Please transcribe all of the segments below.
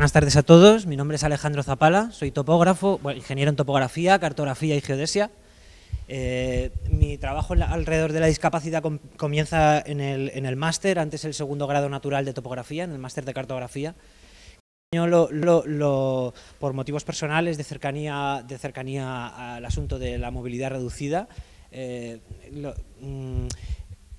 Buenas tardes a todos, mi nombre es Alejandro Zapala, soy topógrafo, ingeniero en topografía, cartografía y geodesia. Eh, mi trabajo alrededor de la discapacidad comienza en el, en el máster, antes el segundo grado natural de topografía, en el máster de cartografía. Yo lo, lo, por motivos personales de cercanía, de cercanía al asunto de la movilidad reducida, eh, lo, mm,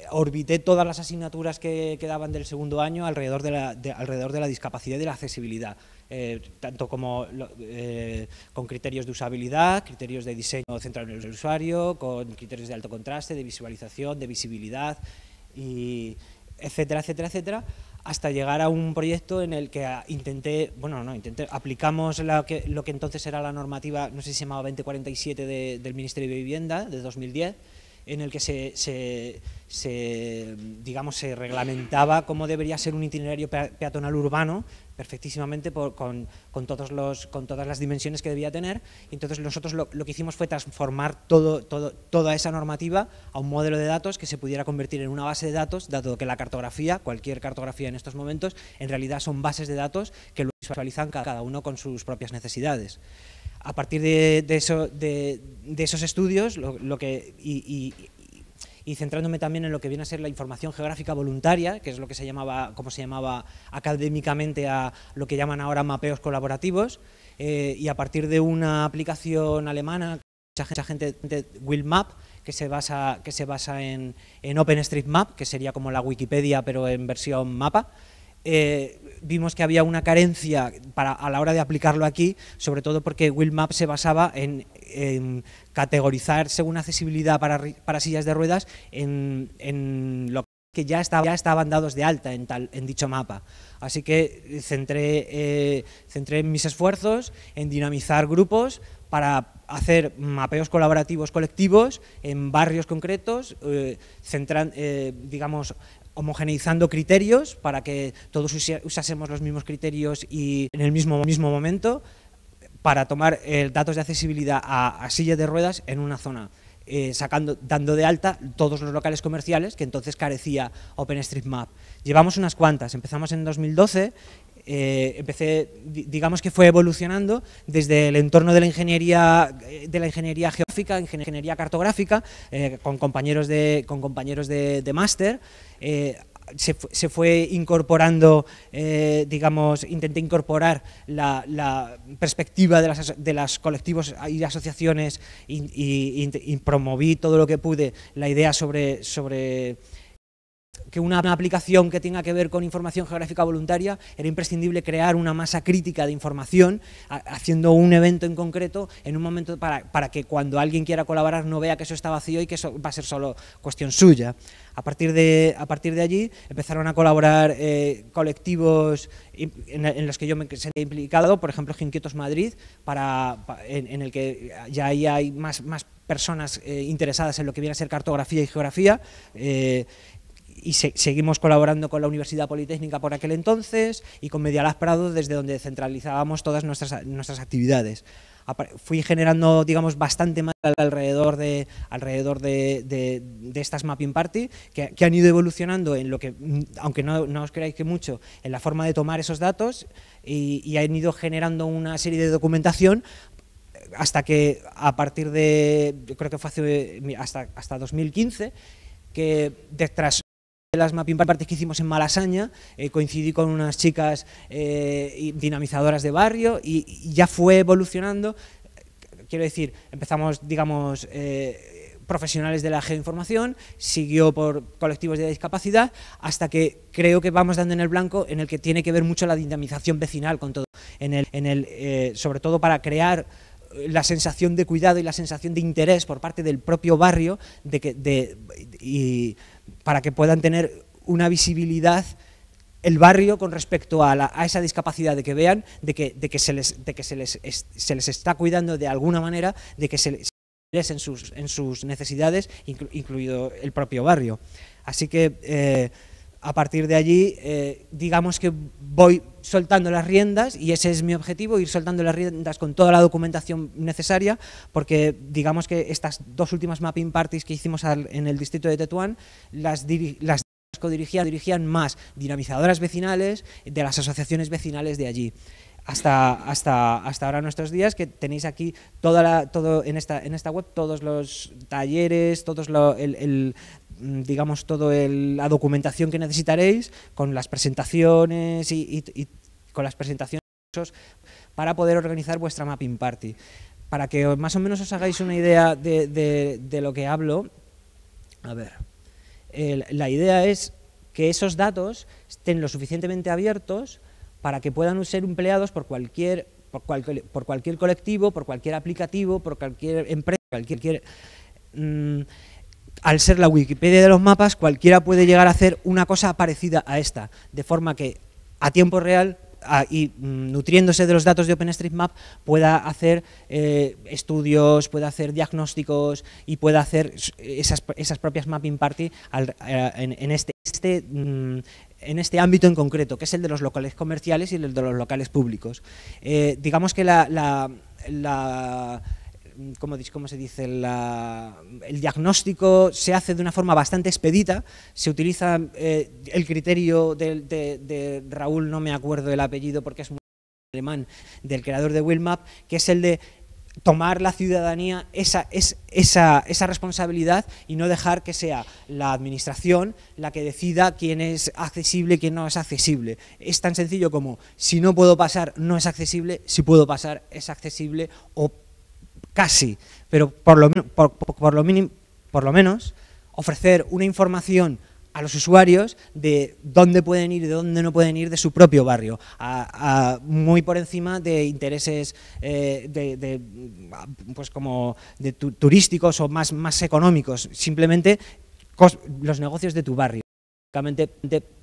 orbité todas las asignaturas que quedaban del segundo año alrededor de la, alrededor de la discapacidad y de la accesibilidad, eh, tanto como eh, con criterios de usabilidad, criterios de diseño centrado en el usuario, con criterios de alto contraste, de visualización, de visibilidad, y etcétera, etcétera, etcétera, hasta llegar a un proyecto en el que ah, intenté, bueno, no, intenté, aplicamos lo que entonces era la normativa, no sé si se llamaba 2047 del Ministerio de Vivienda, de 2010, en el que se se, digamos, se reglamentaba cómo debería ser un itinerario peatonal urbano perfectísimamente con, todas las dimensiones que debía tener. entonces nosotros lo, que hicimos fue transformar todo, todo, toda esa normativa a un modelo de datos que se pudiera convertir en una base de datos, dado que la cartografía, cualquier cartografía en estos momentos, en realidad son bases de datos que lo visualizan cada uno con sus propias necesidades a partir de, esos estudios lo, que, y, y centrándome también en lo que viene a ser la información geográfica voluntaria, que es lo que se llamaba, se llamaba académicamente a lo que llaman ahora mapeos colaborativos, eh, y a partir de una aplicación alemana, mucha gente, de Willmap, que se basa, que se basa en, en OpenStreetMap, que sería como la Wikipedia pero en versión mapa, eh, vimos que había una carencia para, a la hora de aplicarlo aquí, sobre todo porque Willmap se basaba en, categorizar según accesibilidad para, sillas de ruedas en, en lo que ya, estaba, estaban dados de alta en, tal, en dicho mapa. Así que centré, eh, centré mis esfuerzos en dinamizar grupos para hacer mapeos colaborativos colectivos en barrios concretos, eh, centran, digamos, homogeneizando criterios para que todos usásemos los mismos criterios y en el mismo, mismo momento para tomar eh, datos de accesibilidad a, silla sillas de ruedas en una zona, eh, sacando, dando de alta todos los locales comerciales que entonces carecía OpenStreetMap. Llevamos unas cuantas, empezamos en 2012 eh, empecé, digamos que fue evolucionando desde el entorno de la ingeniería, eh, de la ingeniería geográfica, ingeniería cartográfica, eh, con compañeros de, con compañeros de, máster. se, fue incorporando, digamos, intenté incorporar la, perspectiva de los colectivos y asociaciones y, promoví todo lo que pude la idea sobre, sobre que una aplicación que tenga que ver con información geográfica voluntaria era imprescindible crear una masa crítica de información haciendo un evento en concreto en un momento para, que cuando alguien quiera colaborar no vea que eso está vacío y que eso va a ser solo cuestión suya. A partir de, a partir de allí empezaron a colaborar eh, colectivos en, los que yo me he implicado, por ejemplo, Ginquietos Madrid, para, en, el que ya ahí hay más, personas eh, interesadas en lo que viene a ser cartografía y geografía. Eh, y seguimos colaborando con la Universidad Politécnica por aquel entonces y con Medialab Prado desde donde centralizábamos todas nuestras, nuestras actividades. Fui generando, digamos, bastante más alrededor de, alrededor de, estas mapping party que, han ido evolucionando en lo que, aunque no, os creáis que mucho, en la forma de tomar esos datos y, han ido generando una serie de documentación hasta que a partir de, creo que fue hasta, hasta 2015, que detrás las mapping partes que hicimos en Malasaña, eh, coincidí con unas chicas eh, dinamizadoras de barrio y, ya fue evolucionando. Quiero decir, empezamos, digamos, eh, profesionales de la geoinformación, siguió por colectivos de discapacidad, hasta que creo que vamos dando en el blanco en el que tiene que ver mucho la dinamización vecinal con todo, en el, en el, sobre todo para crear la sensación de cuidado y la sensación de interés por parte del propio barrio de que, de, y, para que puedan tener una visibilidad el barrio con respecto a, a esa discapacidad, de que vean de que, de que, se, les, de que se, les, se les está cuidando de alguna manera, de que se les en sus, en sus necesidades, incluido el propio barrio. Así que... Eh, a partir de allí, eh, digamos que voy soltando las riendas y ese es mi objetivo, ir soltando las riendas con toda la documentación necesaria, porque digamos que estas dos últimas mapping parties que hicimos en el distrito de Tetuán, las, las dirigían, dirigían más dinamizadoras vecinales de las asociaciones vecinales de allí. Hasta, hasta, hasta, ahora nuestros días, que tenéis aquí toda la, todo en esta, en esta web todos los talleres, todos lo, el, Mm, digamos, toda la documentación que necesitaréis con las presentaciones y, con las presentaciones para poder organizar vuestra mapping party. Para que más o menos os hagáis una idea de, lo que hablo, a ver, la idea es que esos datos estén lo suficientemente abiertos para que puedan ser empleados por cualquier, por, por cualquier colectivo, por cualquier aplicativo, por cualquier empresa, cualquier... Mm, al ser la Wikipedia de los mapas, cualquiera puede llegar a hacer una cosa parecida a esta, de forma que a tiempo real y mm, nutriéndose de los datos de OpenStreetMap pueda hacer eh, estudios, pueda hacer diagnósticos y pueda hacer esas, propias mapping party eh, en, este, este mm, en este ámbito en concreto, que es el de los locales comerciales y el de los locales públicos. Eh, digamos que la Mm, ¿Cómo se dice, el diagnóstico se hace de una forma bastante expedita, se utiliza eh, el criterio de, Raúl, no me acuerdo el apellido porque es muy alemán, del creador de Willmap, que es el de tomar la ciudadanía esa, esa, esa, responsabilidad y no dejar que sea la administración la que decida quién es accesible y quién no es accesible. Es tan sencillo como si no puedo pasar, no es accesible, si puedo pasar, es accesible o casi, pero por lo, por, lo, mínimo por lo menos ofrecer una información a los usuarios de dónde pueden ir y de dónde no pueden ir de su propio barrio, a, muy por encima de intereses eh, de, pues como de turísticos o más, más económicos, simplemente los negocios de tu barrio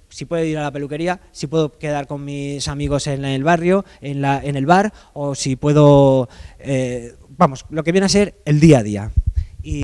si puedo ir a la peluquería, si puedo quedar con mis amigos en el barrio, en, el bar, o si puedo, eh, vamos, lo que viene a ser el día a día.